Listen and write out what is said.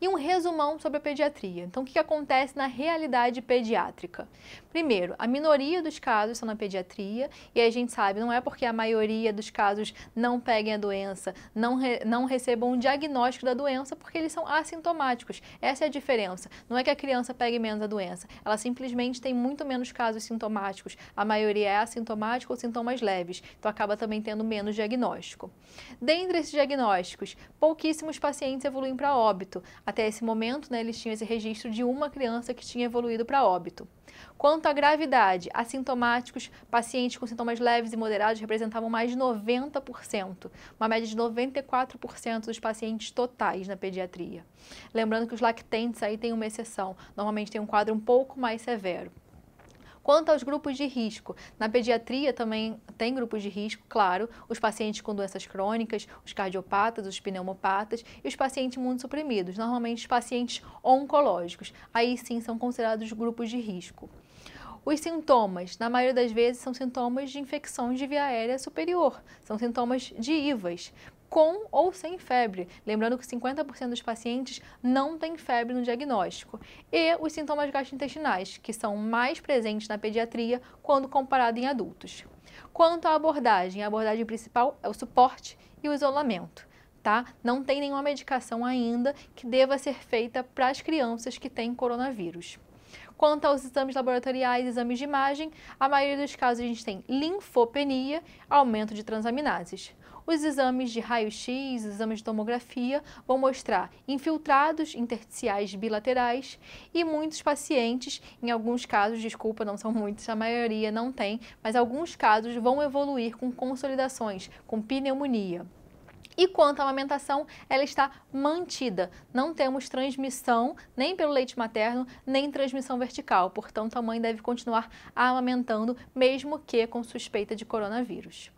e um resumão sobre a pediatria. Então, o que acontece na realidade pediátrica? Primeiro, a minoria dos casos são na pediatria, e a gente sabe, não é porque a maioria dos casos não peguem a doença, não, re, não recebam um diagnóstico da doença, porque eles são assintomáticos. Essa é a diferença. Não é que a criança pegue menos a doença, ela simplesmente tem muito menos casos sintomáticos. A maioria é assintomática ou sintomas leves, então acaba também tendo menos diagnóstico. Dentre esses diagnósticos, pouquíssimos pacientes evoluem para óbito. Até esse momento, né, eles tinham esse registro de uma criança que tinha evoluído para óbito. Quanto à gravidade, assintomáticos, pacientes com sintomas leves e moderados representavam mais de 90%, uma média de 94% dos pacientes totais na pediatria. Lembrando que os lactentes aí têm uma exceção, normalmente tem um quadro um pouco mais severo. Quanto aos grupos de risco, na pediatria também tem grupos de risco, claro, os pacientes com doenças crônicas, os cardiopatas, os pneumopatas e os pacientes imunossuprimidos, normalmente os pacientes oncológicos. Aí sim são considerados grupos de risco. Os sintomas, na maioria das vezes, são sintomas de infecção de via aérea superior, são sintomas de IVAs com ou sem febre. Lembrando que 50% dos pacientes não têm febre no diagnóstico. E os sintomas gastrointestinais, que são mais presentes na pediatria quando comparado em adultos. Quanto à abordagem, a abordagem principal é o suporte e o isolamento. Tá? Não tem nenhuma medicação ainda que deva ser feita para as crianças que têm coronavírus. Quanto aos exames laboratoriais, exames de imagem, a maioria dos casos a gente tem linfopenia, aumento de transaminases. Os exames de raio-x, exames de tomografia vão mostrar infiltrados intersticiais bilaterais e muitos pacientes, em alguns casos, desculpa, não são muitos, a maioria não tem, mas alguns casos vão evoluir com consolidações, com pneumonia. E quanto à amamentação, ela está mantida. Não temos transmissão nem pelo leite materno, nem transmissão vertical. Portanto, a mãe deve continuar amamentando, mesmo que com suspeita de coronavírus.